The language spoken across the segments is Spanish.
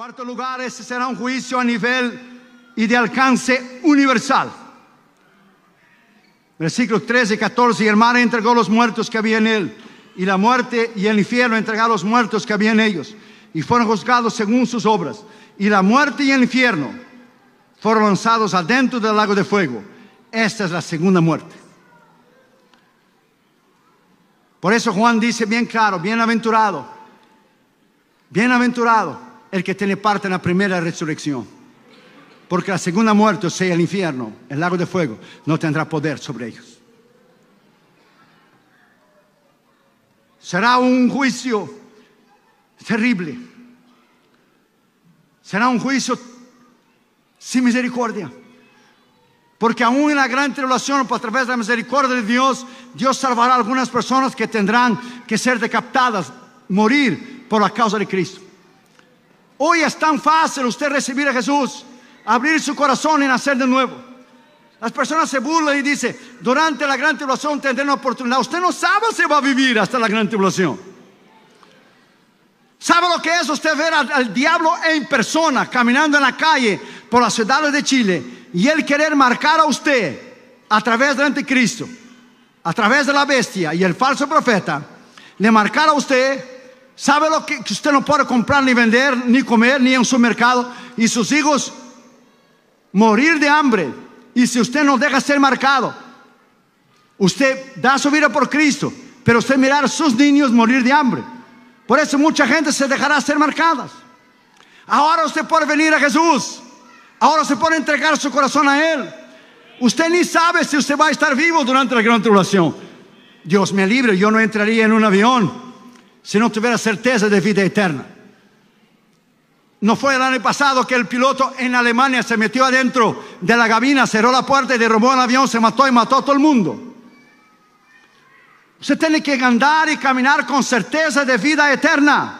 Cuarto lugar, ese será un juicio a nivel y de alcance universal. Versículos 13 y 14, y el mar entregó los muertos que había en él, y la muerte y el infierno entregaron los muertos que había en ellos, y fueron juzgados según sus obras. Y la muerte y el infierno fueron lanzados adentro del lago de fuego. Esta es la segunda muerte. Por eso Juan dice bien claro, bienaventurado, bienaventurado el que tiene parte en la primera resurrección. Porque la segunda muerte, o sea, el infierno, el lago de fuego, no tendrá poder sobre ellos. Será un juicio terrible. Será un juicio sin misericordia. Porque aún en la gran tribulación, a través de la misericordia de Dios, Dios salvará a algunas personas que tendrán que ser decaptadas, morir por la causa de Cristo. Hoy es tan fácil usted recibir a Jesús, abrir su corazón y nacer de nuevo. Las personas se burlan y dicen, durante la gran tribulación una oportunidad. Usted no sabe si va a vivir hasta la gran tribulación. ¿Sabe lo que es usted ver al, diablo en persona caminando en la calle por las ciudades de Chile y él querer marcar a usted a través del anticristo, a través de la bestia y el falso profeta, le marcar a usted ¿Sabe lo que, usted no puede comprar, ni vender, ni comer, ni en su mercado? Y sus hijos morir de hambre. Y si usted no deja ser marcado, usted da su vida por Cristo, pero usted mirar a sus niños morir de hambre. Por eso mucha gente se dejará ser marcadas. Ahora usted puede venir a Jesús. Ahora se puede entregar su corazón a Él. Usted ni sabe si usted va a estar vivo durante la gran tribulación. Dios me libre, yo no entraría en un avión si no tuviera certeza de vida eterna. No fue el año pasado que el piloto en Alemania se metió adentro de la cabina cerró la puerta y derrumbó el avión, se mató y mató a todo el mundo. Usted tiene que andar y caminar con certeza de vida eterna.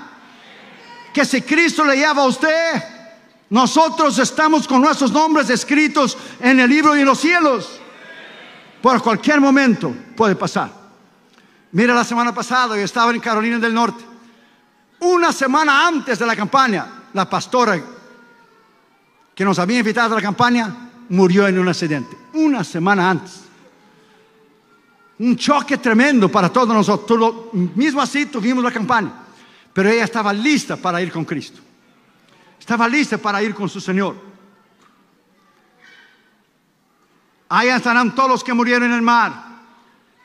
Que si Cristo le lleva a usted, nosotros estamos con nuestros nombres escritos en el libro y en los cielos. Por cualquier momento puede pasar. Mira, la semana pasada yo estaba en Carolina del Norte. Una semana antes de la campaña, la pastora que nos había invitado a la campaña murió en un accidente. Una semana antes. Un choque tremendo para todos nosotros. mismo así tuvimos la campaña. Pero ella estaba lista para ir con Cristo. Estaba lista para ir con su Señor. Allá estarán todos los que murieron en el mar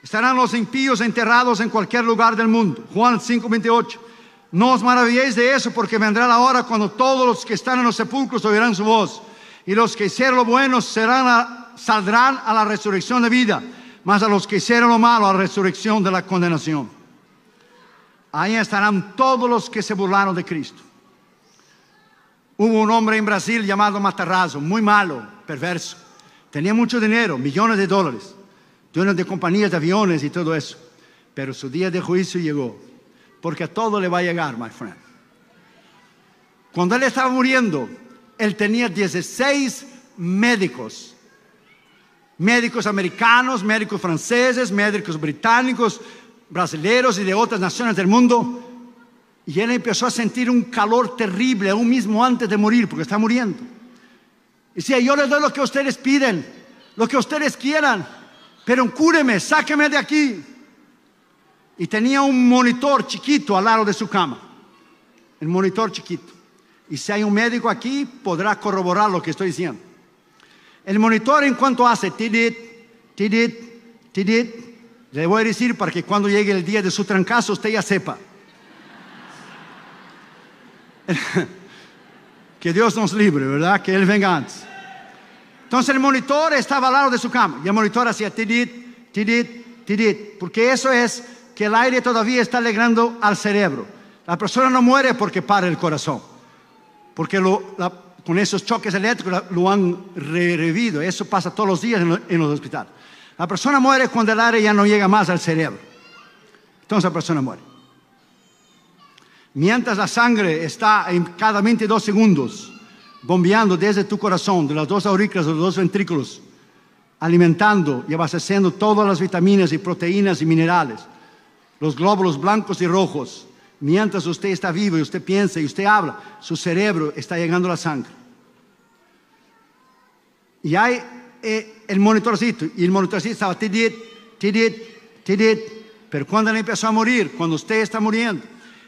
Estarán los impíos enterrados en cualquier lugar del mundo. Juan 5:28. No os maravilléis de eso porque vendrá la hora cuando todos los que están en los sepulcros oirán su voz. Y los que hicieron lo bueno saldrán a la resurrección de vida, mas a los que hicieron lo malo a la resurrección de la condenación. Ahí estarán todos los que se burlaron de Cristo. Hubo un hombre en Brasil llamado Matarrazo, muy malo, perverso. Tenía mucho dinero, millones de dólares dueños de compañías de aviones y todo eso. Pero su día de juicio llegó, porque a todo le va a llegar, my friend. Cuando él estaba muriendo, él tenía 16 médicos. Médicos americanos, médicos franceses, médicos británicos, brasileños y de otras naciones del mundo. Y él empezó a sentir un calor terrible aún mismo antes de morir, porque está muriendo. Y decía, yo les doy lo que ustedes piden, lo que ustedes quieran, pero cúreme, sáqueme de aquí. Y tenía un monitor chiquito al lado de su cama, el monitor chiquito. Y si hay un médico aquí, podrá corroborar lo que estoy diciendo. El monitor en cuanto hace tidit, tidit, tidit, le voy a decir para que cuando llegue el día de su trancazo usted ya sepa. que Dios nos libre, ¿verdad? Que Él venga antes. Entonces el monitor estaba al lado de su cama y el monitor hacía tirit, tirit, tirit porque eso es que el aire todavía está alegrando al cerebro. La persona no muere porque para el corazón, porque con esos choques eléctricos lo han revivido. Eso pasa todos los días en, en los hospitales. La persona muere cuando el aire ya no llega más al cerebro. Entonces la persona muere. Mientras la sangre está en cada 22 segundos bombeando desde tu corazón, de las dos aurículas, de los dos ventrículos, alimentando y abasteciendo todas las vitaminas y proteínas y minerales, los glóbulos blancos y rojos. Mientras usted está vivo y usted piensa y usted habla, su cerebro está llegando a la sangre. Y hay eh, el monitorcito, y el monitorcito estaba tidit, tidit, tidit, pero cuando él empezó a morir, cuando usted está muriendo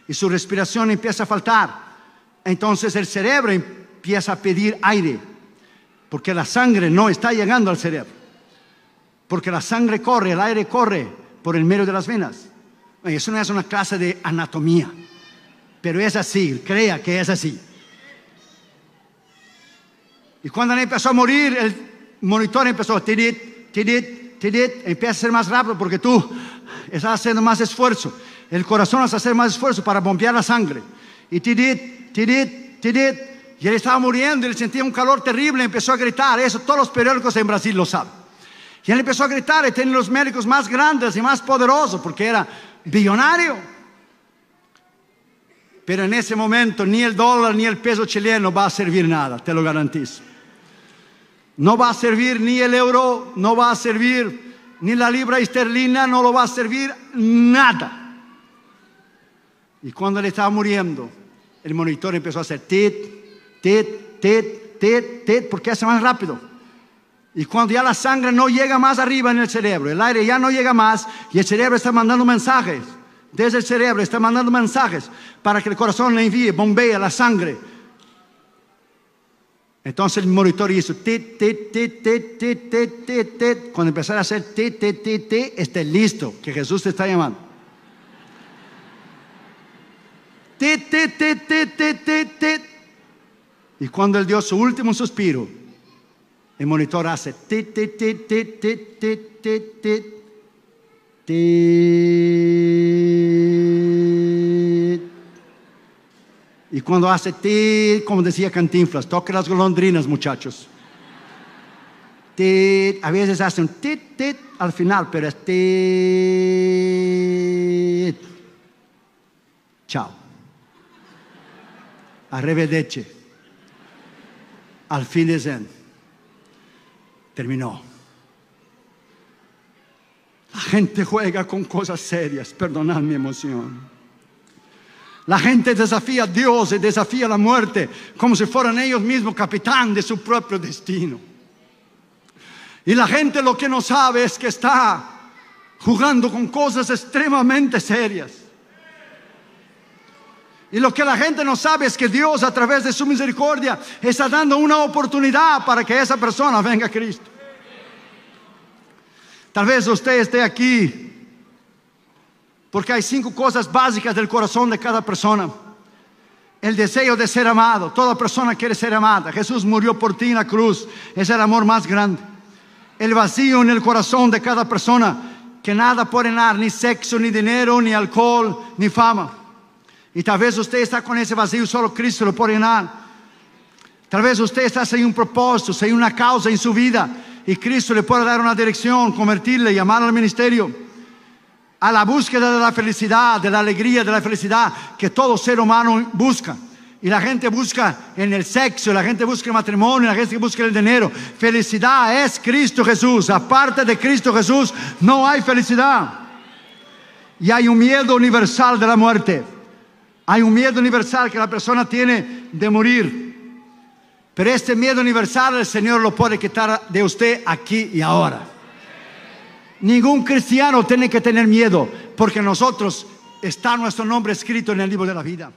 y su respiración empieza a faltar, entonces el cerebro em, empieza a pedir aire, porque la sangre no está llegando al cerebro, porque la sangre corre, el aire corre por el medio de las venas. Eso no es una clase de anatomía, pero es así, crea que es así. Y cuando empezó a morir, el monitor empezó, tirit tirit tirit empieza a ser más rápido porque tú estás haciendo más esfuerzo. El corazón hace hacer más esfuerzo para bombear la sangre. Y tirit, tirit, tirit y él estaba muriendo, él sentía un calor terrible, empezó a gritar. Eso todos los periódicos en Brasil lo saben. Y él empezó a gritar y tenía los médicos más grandes y más poderosos porque era billonario. Pero en ese momento ni el dólar ni el peso chileno va a servir nada, te lo garantizo. No va a servir ni el euro, no va a servir ni la libra esterlina, no lo va a servir nada. Y cuando él estaba muriendo, el monitor empezó a hacer tit, tet, tet, tet, tet, porque hace más rápido. Y cuando ya la sangre no llega más arriba en el cerebro, el aire ya no llega más y el cerebro está mandando mensajes. Desde el cerebro está mandando mensajes para que el corazón le envíe, bombea la sangre. Entonces el monitor hizo tit, tit, tit, tit, tit, tit, Cuando empezara a hacer te, tit, tit, esté listo, que Jesús te está llamando. Tit, tit, tit, tit, tit, tit, y cuando él dio su último suspiro, el monitor hace tit, Y cuando hace tit, como decía Cantinflas, toque las golondrinas, muchachos. a veces hace un tit, tit al final, pero es tit. Chao. Arrevedeche al fin de Terminó. La gente juega con cosas serias, perdonad mi emoción. La gente desafía a Dios y desafía a la muerte como si fueran ellos mismos capitán de su propio destino. Y la gente lo que no sabe es que está jugando con cosas extremadamente serias. Y lo que la gente no sabe es que Dios a través de su misericordia está dando una oportunidad para que esa persona venga a Cristo. Tal vez usted esté aquí porque hay cinco cosas básicas del corazón de cada persona. El deseo de ser amado. Toda persona quiere ser amada. Jesús murió por ti en la cruz. Es el amor más grande. El vacío en el corazón de cada persona que nada puede dar, ni sexo, ni dinero, ni alcohol, ni fama. Y tal vez usted está con ese vacío, solo Cristo lo puede llenar. Tal vez usted está sin un propósito, sin una causa en su vida. Y Cristo le puede dar una dirección, convertirle, llamarle al ministerio. A la búsqueda de la felicidad, de la alegría, de la felicidad que todo ser humano busca. Y la gente busca en el sexo, la gente busca el matrimonio, la gente busca el dinero. Felicidad es Cristo Jesús. Aparte de Cristo Jesús no hay felicidad. Y hay un miedo universal de la muerte. Hay un miedo universal que la persona tiene de morir. Pero este miedo universal el Señor lo puede quitar de usted aquí y ahora. Ningún cristiano tiene que tener miedo porque nosotros está nuestro nombre escrito en el libro de la vida.